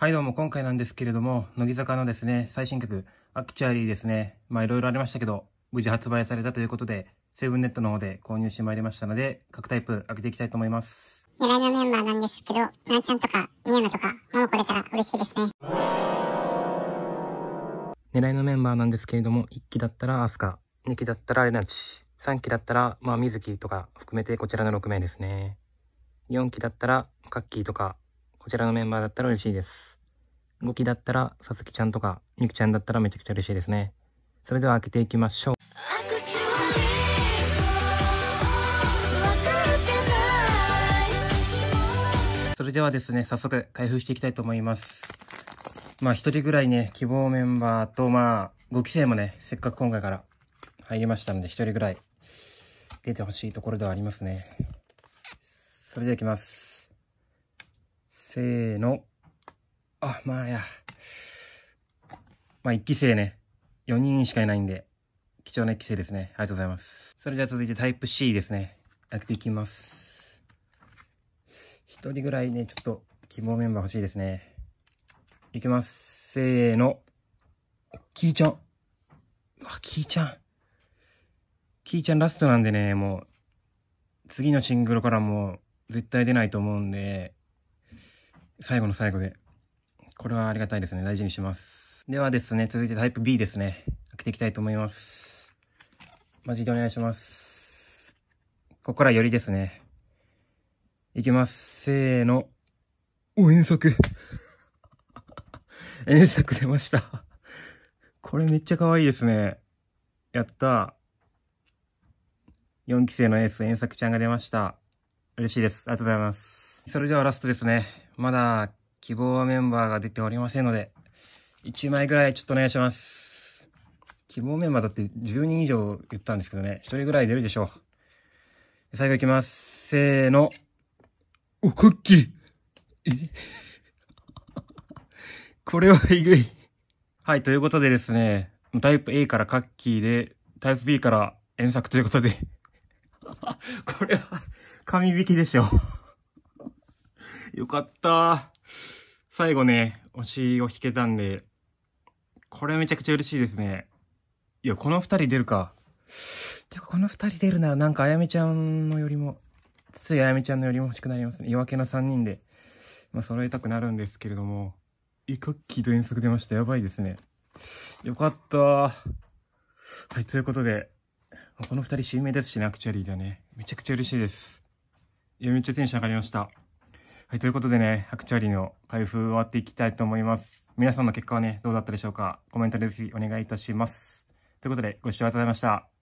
はいどうも、今回なんですけれども、乃木坂のですね、最新曲、アクチュアリーですね、まあいろいろありましたけど、無事発売されたということで、セブンネットの方で購入してまいりましたので、各タイプ開けていきたいと思います。狙いのメンバーなんですけど、なーちゃんとか、みやなとか、もうこれたら嬉しいですね。狙いのメンバーなんですけれども、1期だったらアスカ、2期だったらレナチ、3期だったら、まあ、みずきとか含めてこちらの6名ですね。4期だったら、カッキーとか、こちらのメンバーだったら嬉しいです。動きだったら、さつきちゃんとか、みくちゃんだったらめちゃくちゃ嬉しいですね。それでは開けていきましょう。それではですね、早速開封していきたいと思います。まあ一人ぐらいね、希望メンバーと、まあ5期生もね、せっかく今回から入りましたので、一人ぐらい出てほしいところではありますね。それではいきます。せーの。あ、まあや。まあ、一期生ね。4人しかいないんで、貴重な一期生ですね。ありがとうございます。それじゃあ続いてタイプ C ですね。やっていきます。一人ぐらいね、ちょっと希望メンバー欲しいですね。いきます。せーの。キーちゃん。うわ、キーちゃん。キーちゃんラストなんでね、もう、次のシングルからもう、絶対出ないと思うんで、最後の最後でこれはありがたいですね。大事にします。ではですね、続いてタイプ B ですね。開けていきたいと思います。マジでお願いします。ここからよりですね。いきます。せーの。お、遠足。遠足出ましたこれめっちゃ可愛いですね。やった。4期生のエース、遠作ちゃんが出ました。嬉しいです。ありがとうございます。それではラストですね。まだ希望はメンバーが出ておりませんので、1枚ぐらいちょっとお願いします。希望メンバーだって10人以上言ったんですけどね、1人ぐらい出るでしょう。最後いきます。せーの。お、クッキーえ これはえぐいはい、ということでですね、タイプ A からカッキーで、タイプ B から遠作ということで これは、神引きでしょよかった最後ね、推しを引けたんで、これめちゃくちゃ嬉しいですね。いや、この二人出るか。てか、この二人出るなら、なんか、あやめちゃんのよりも、ついあやめちゃんのよりも欲しくなりますね。夜明けの三人で、まあ、揃えたくなるんですけれども、いかっきーと遠足出ました。やばいですね。よかったはい、ということで、この二人新名ですしね、アクチャリーだね。めちゃくちゃ嬉しいです。いや、めっちゃテンション上がりました。はい、ということでね、白鳥の開封終わっていきたいと思います。皆さんの結果はね、どうだったでしょうかコメントでぜひお願いいたします。ということで、ご視聴ありがとうございました。